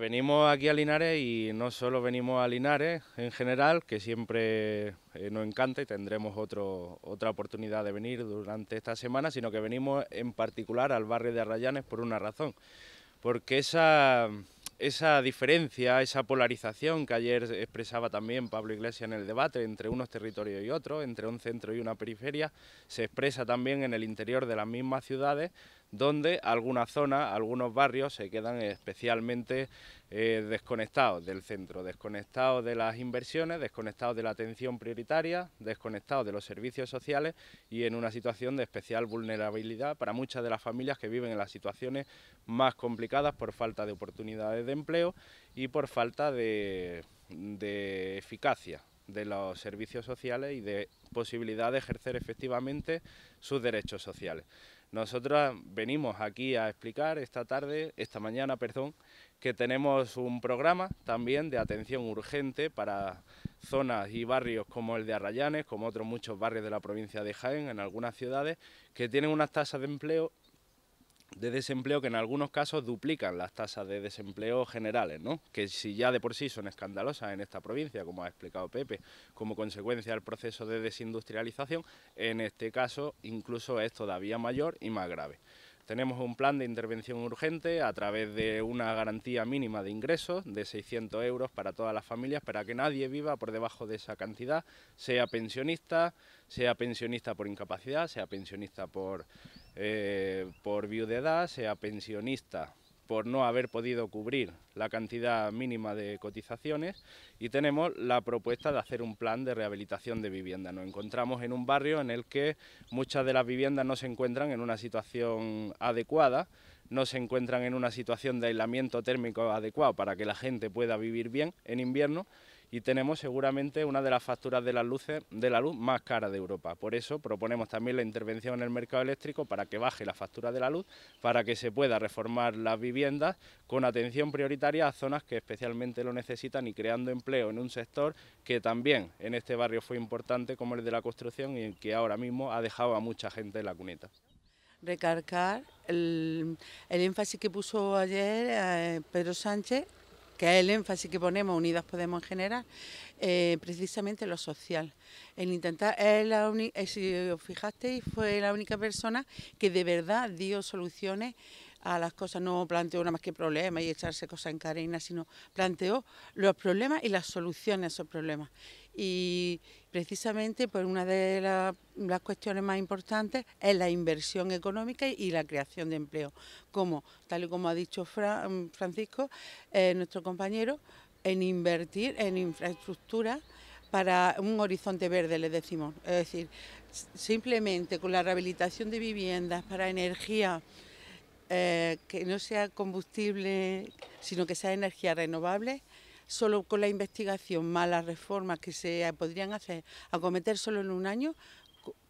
venimos aquí a Linares y no solo venimos a Linares en general, que siempre eh, nos encanta y tendremos otro, otra oportunidad de venir durante esta semana, sino que venimos en particular al barrio de Arrayanes por una razón, porque esa, esa diferencia, esa polarización que ayer expresaba también Pablo Iglesias en el debate entre unos territorios y otros, entre un centro y una periferia, se expresa también en el interior de las mismas ciudades donde algunas zonas, algunos barrios se quedan especialmente eh, desconectados del centro, desconectados de las inversiones, desconectados de la atención prioritaria, desconectados de los servicios sociales y en una situación de especial vulnerabilidad para muchas de las familias que viven en las situaciones más complicadas por falta de oportunidades de empleo y por falta de eficacia de los servicios sociales y de posibilidad de ejercer efectivamente sus derechos sociales. Nosotros venimos aquí a explicar esta tarde, esta mañana, perdón, que tenemos un programa también de atención urgente para zonas y barrios como el de Arrayanes, como otros muchos barrios de la provincia de Jaén, en algunas ciudades, que tienen unas tasas de empleo de desempleo que en algunos casos duplican las tasas de desempleo generales, ¿no? que si ya de por sí son escandalosas en esta provincia, como ha explicado Pepe, como consecuencia del proceso de desindustrialización, en este caso incluso es todavía mayor y más grave. Tenemos un plan de intervención urgente a través de una garantía mínima de ingresos de 600 euros para todas las familias, para que nadie viva por debajo de esa cantidad, sea pensionista, sea pensionista por incapacidad, sea pensionista por eh, por viudedad, sea pensionista, por no haber podido cubrir la cantidad mínima de cotizaciones y tenemos la propuesta de hacer un plan de rehabilitación de vivienda. Nos encontramos en un barrio en el que muchas de las viviendas no se encuentran en una situación adecuada, no se encuentran en una situación de aislamiento térmico adecuado para que la gente pueda vivir bien en invierno y tenemos seguramente una de las facturas de las luces de la luz más cara de Europa. Por eso proponemos también la intervención en el mercado eléctrico para que baje la factura de la luz, para que se pueda reformar las viviendas con atención prioritaria a zonas que especialmente lo necesitan y creando empleo en un sector que también en este barrio fue importante como el de la construcción y que ahora mismo ha dejado a mucha gente en la cuneta recargar el, énfasis que puso ayer eh, Pedro Sánchez que es el énfasis que ponemos Unidas Podemos en general, eh, precisamente lo social. ...el intentar, es la eh, si os fijasteis, fue la única persona que de verdad dio soluciones a las cosas, no planteó nada más que problemas y echarse cosas en carena, sino planteó los problemas y las soluciones a esos problemas y precisamente pues una de las cuestiones más importantes es la inversión económica y la creación de empleo. Como, tal y como ha dicho mm, Francisco, eh, nuestro compañero, en invertir en infraestructura para un horizonte verde, le decimos. Es decir, simplemente con la rehabilitación de viviendas para energía eh, que no sea combustible, sino que sea energía renovable, solo con la investigación más las reformas que se podrían hacer, acometer solo en un año,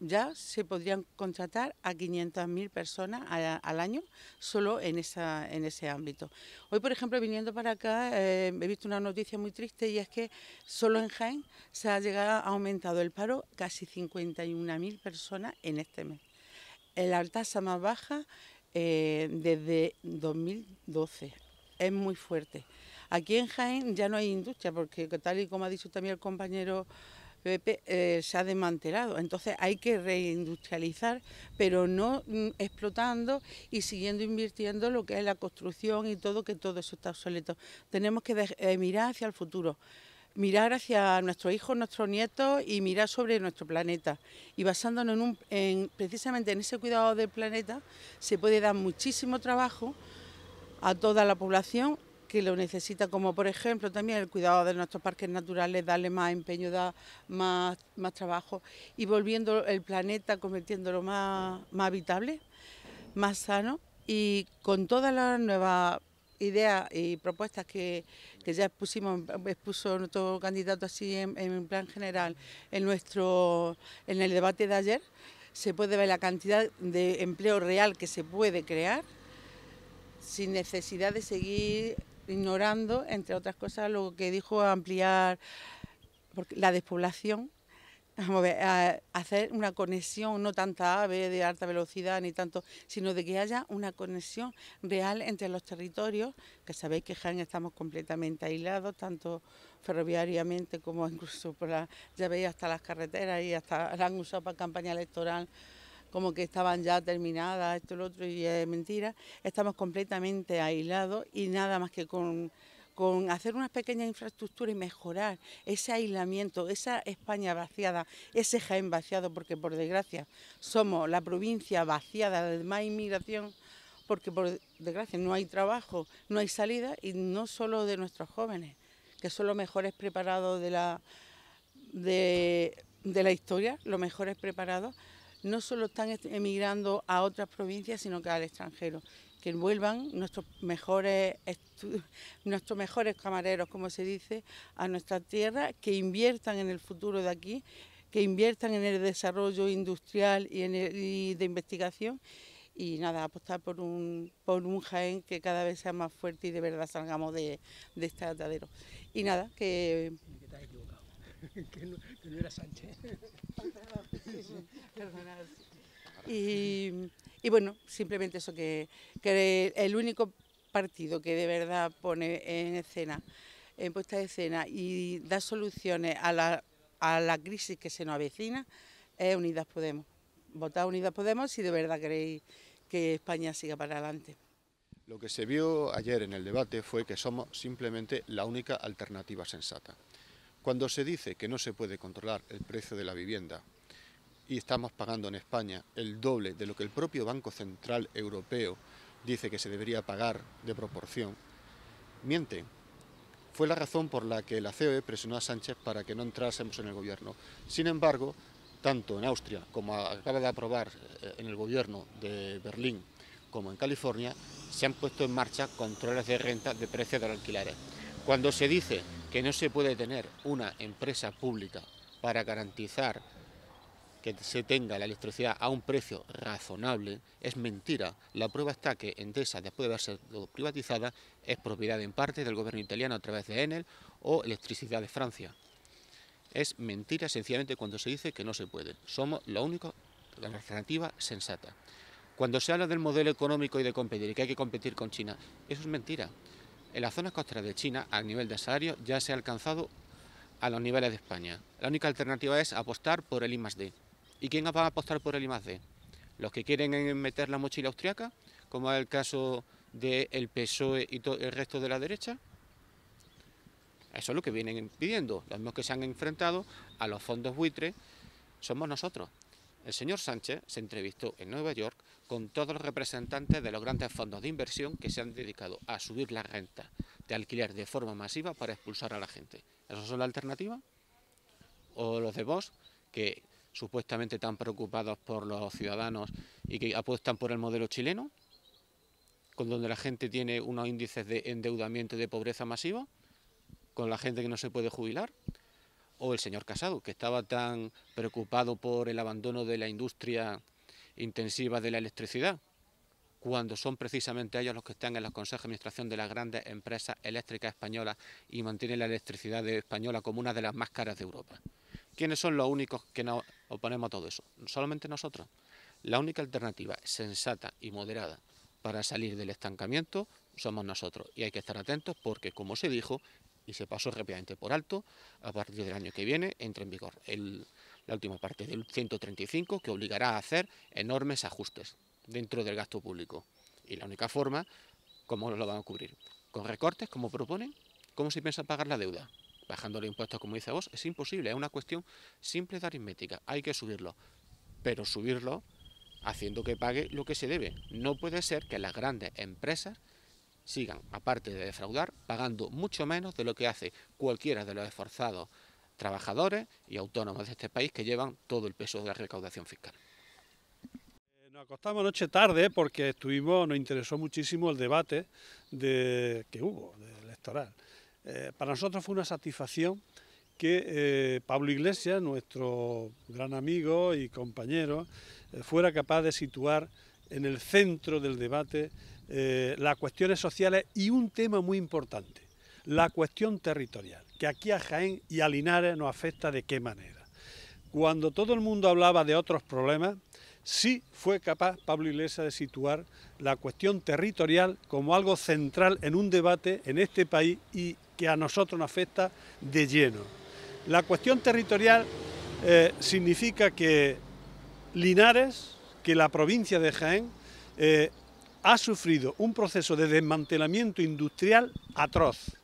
ya se podrían contratar a 500.000 personas al, año solo en, esa, en ese ámbito. Hoy, por ejemplo, viniendo para acá, eh, he visto una noticia muy triste y es que solo en Jaén se ha, llegado, ha aumentado el paro casi 51.000 personas en este mes. La tasa más baja eh, desde 2012 es muy fuerte. Aquí en Jaén ya no hay industria, porque tal y como ha dicho también el compañero Pepe, eh, se ha desmantelado. Entonces hay que reindustrializar, pero no mm, explotando y siguiendo invirtiendo lo que es la construcción y todo, que todo eso está obsoleto. Tenemos que eh, mirar hacia el futuro mirar hacia nuestros hijos, nuestros nietos y mirar sobre nuestro planeta. Y basándonos en, un, en precisamente en ese cuidado del planeta, se puede dar muchísimo trabajo a toda la población que lo necesita, como por ejemplo también el cuidado de nuestros parques naturales, darle más empeño, dar más, más trabajo y volviendo el planeta, convirtiéndolo más, más habitable, más sano y con todas las nuevas ideas y propuestas que, que ya expusimos, expuso nuestro candidato así en, plan general en, nuestro, en el debate de ayer, se puede ver la cantidad de empleo real que se puede crear sin necesidad de seguir ignorando, entre otras cosas, lo que dijo ampliar la despoblación, hacer una conexión, no tanta AVE de alta velocidad ni tanto, sino de que haya una conexión real entre los territorios, que sabéis que Jaén estamos completamente aislados, tanto ferroviariamente como incluso por la, ya veis hasta las carreteras y hasta la han usado para campaña electoral como que estaban ya terminadas, esto y lo otro, y es mentira. Estamos completamente aislados y nada más que con, con hacer unas pequeña infraestructura y mejorar ese aislamiento, esa España vaciada, ese Jaén vaciado, porque por desgracia somos la provincia vaciada de más inmigración, porque por desgracia no hay trabajo, no hay salida, y no solo de nuestros jóvenes, que son los mejores preparados de la, de, de la historia, los mejores preparados, no solo están emigrando a otras provincias, sino que al extranjero. Que vuelvan nuestros mejores, nuestros mejores camareros, como se dice, a nuestra tierra, que inviertan en el futuro de aquí, que inviertan en el desarrollo industrial y, en el, de investigación. Y nada, apostar por un, por un Jaén que cada vez sea más fuerte y de verdad salgamos de, este atadero. Y nada, que... que no era Sánchez. Y, bueno, simplemente eso, que, el único partido que de verdad pone en escena, en puesta de escena y da soluciones a la, a la crisis que se nos avecina es Unidas Podemos. Votad Unidas Podemos si de verdad queréis que España siga para adelante. Lo que se vio ayer en el debate fue que somos simplemente la única alternativa sensata. Cuando se dice que no se puede controlar el precio de la vivienda y estamos pagando en España el doble de lo que el propio Banco Central Europeo dice que se debería pagar de proporción, ...miente... Fue la razón por la que la COE presionó a Sánchez para que no entrásemos en el gobierno. Sin embargo, tanto en Austria como acaba de aprobar eh, en el gobierno de Berlín como en California, se han puesto en marcha controles de renta de precios de los alquileres. Cuando se dice que no se puede tener una empresa pública para garantizar que se tenga la electricidad a un precio razonable es mentira. La prueba está que Endesa, después de sido privatizada, es propiedad en parte del gobierno italiano a través de Enel o Electricidad de Francia. Es mentira sencillamente cuando se dice que no se puede. Somos la única alternativa sensata. Cuando se habla del modelo económico y de competir, y que hay que competir con China, eso es mentira. En las zonas costeras de China, a nivel de salario, ya se ha alcanzado a los niveles de España. La única alternativa es apostar por el I+.D. ¿Y quién va a apostar por el I+.D.? Los que quieren meter la mochila austriaca, como es el caso del PSOE y el resto de la derecha. Eso es lo que vienen pidiendo. Los mismos que se han enfrentado a los fondos buitres somos nosotros. El señor Sánchez se entrevistó en Nueva York con todos los representantes de los grandes fondos de inversión que se han dedicado a subir la renta de alquiler de forma masiva para expulsar a la gente. ¿Eso es la alternativa? ¿O los de vos que supuestamente tan preocupados por los ciudadanos y que apuestan por el modelo chileno, con donde la gente tiene unos índices de endeudamiento y de pobreza masivo, con la gente que no se puede jubilar, o el señor Casado, que estaba tan preocupado por el abandono de la industria intensiva de la electricidad, cuando son precisamente ellos los que están en los consejos de administración de las grandes empresas eléctricas españolas y mantienen la electricidad española como una de las más caras de Europa. ¿Quiénes son los únicos que nos oponemos a todo eso? Solamente nosotros. La única alternativa sensata y moderada para salir del estancamiento somos nosotros. Y hay que estar atentos porque, como se dijo, y se pasó rápidamente por alto, a partir del año que viene entra en vigor la última parte del 135 que obligará a hacer enormes ajustes dentro del gasto público. Y la única forma, ¿cómo lo van a cubrir? ¿Con recortes, como proponen? ¿Cómo se piensa pagar la deuda? bajando los impuestos, como dice vos, es imposible, es una cuestión simple de aritmética, hay que subirlo, pero subirlo haciendo que pague lo que se debe. No puede ser que las grandes empresas sigan, aparte de defraudar, pagando mucho menos de lo que hace cualquiera de los esforzados trabajadores y autónomos de este país que llevan todo el peso de la recaudación fiscal. Eh, nos acostamos noche tarde porque estuvimos, nos interesó muchísimo el debate que hubo, electoral. Eh, para nosotros fue una satisfacción que eh, Pablo Iglesias, nuestro gran amigo y compañero, eh, fuera capaz de situar en el centro del debate las cuestiones sociales y un tema muy importante, la cuestión territorial, que aquí a Jaén y a Linares nos afecta de qué manera. Cuando todo el mundo hablaba de otros problemas, sí fue capaz Pablo Iglesias de situar la cuestión territorial como algo central en un debate en este país y que a nosotros nos afecta de lleno. La cuestión territorial eh, significa que Linares, que la provincia de Jaén, eh, ha sufrido un proceso de desmantelamiento industrial atroz,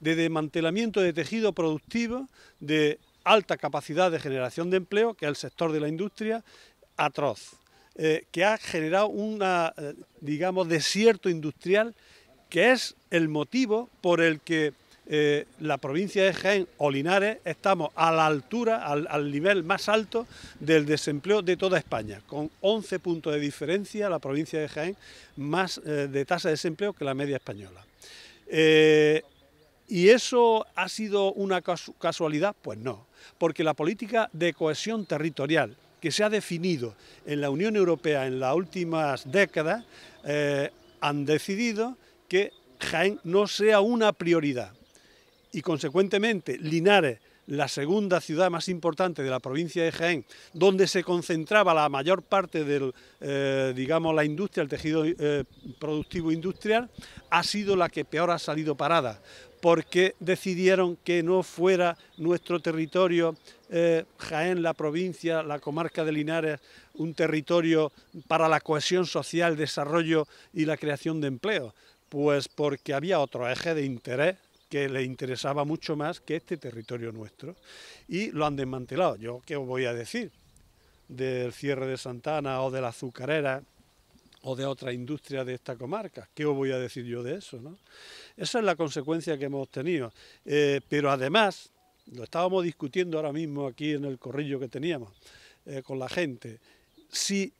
de desmantelamiento de tejido productivo, de alta capacidad de generación de empleo, que es el sector de la industria, atroz, eh, que ha generado un, digamos, desierto industrial, que es el motivo por el que eh, la provincia de Jaén o Linares estamos a la altura, al, nivel más alto del desempleo de toda España, con 11 puntos de diferencia la provincia de Jaén más eh, de tasa de desempleo que la media española. Eh, ¿Y eso ha sido una casualidad? Pues no, porque la política de cohesión territorial que se ha definido en la Unión Europea en las últimas décadas han decidido que Jaén no sea una prioridad y consecuentemente Linares, la segunda ciudad más importante de la provincia de Jaén, donde se concentraba la mayor parte del, eh, digamos, la industria, el tejido eh, productivo industrial, ha sido la que peor ha salido parada, porque decidieron que no fuera nuestro territorio, eh, Jaén, la provincia, la comarca de Linares, un territorio para la cohesión social, desarrollo y la creación de empleo. Pues porque había otro eje de interés que le interesaba mucho más que este territorio nuestro. Y lo han desmantelado. Yo qué os voy a decir del cierre de Santana o de la azucarera o de otra industria de esta comarca. ¿Qué os voy a decir yo de eso? ¿no? Esa es la consecuencia que hemos tenido. Eh, pero además, lo estábamos discutiendo ahora mismo aquí en el corrillo que teníamos eh, con la gente, si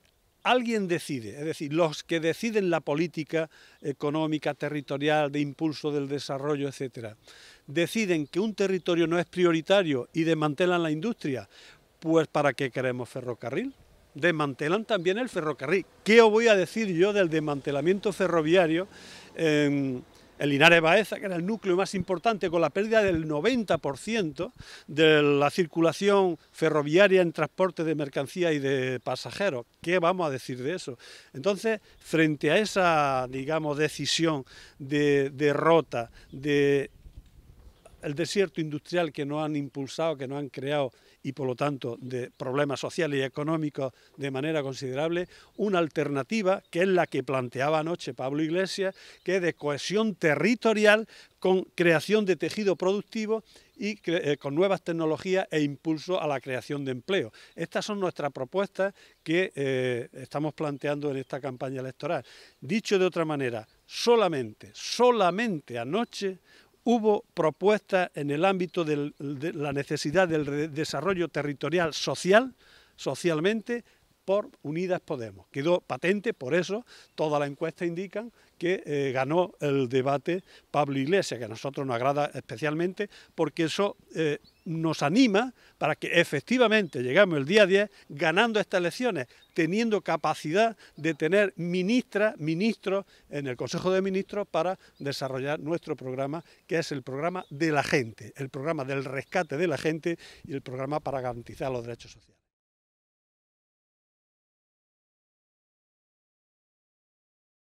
alguien decide, es decir, los que deciden la política económica, territorial, de impulso del desarrollo, etcétera, deciden que un territorio no es prioritario y desmantelan la industria, pues ¿para qué queremos ferrocarril? Desmantelan también el ferrocarril. ¿Qué os voy a decir yo del desmantelamiento ferroviario? El Linares Baeza, que era el núcleo más importante, con la pérdida del 90% de la circulación ferroviaria en transporte de mercancía y de pasajeros. ¿Qué vamos a decir de eso? Entonces, frente a esa, digamos, decisión de derrota, de desierto industrial que no han impulsado, que no han creado y por lo tanto de problemas sociales y económicos de manera considerable, una alternativa que es la que planteaba anoche Pablo Iglesias, que es de cohesión territorial con creación de tejido productivo y eh, con nuevas tecnologías e impulso a la creación de empleo. Estas son nuestras propuestas que eh, estamos planteando en esta campaña electoral. Dicho de otra manera, solamente, solamente anoche hubo propuestas en el ámbito de la necesidad del desarrollo territorial social, socialmente, por Unidas Podemos. Quedó patente, por eso toda la encuesta indica que eh, ganó el debate Pablo Iglesias, que a nosotros nos agrada especialmente porque eso eh, nos anima para que efectivamente llegamos el día 10 ganando estas elecciones, teniendo capacidad de tener ministras, ministros en el Consejo de Ministros para desarrollar nuestro programa, que es el programa de la gente, el programa del rescate de la gente y el programa para garantizar los derechos sociales.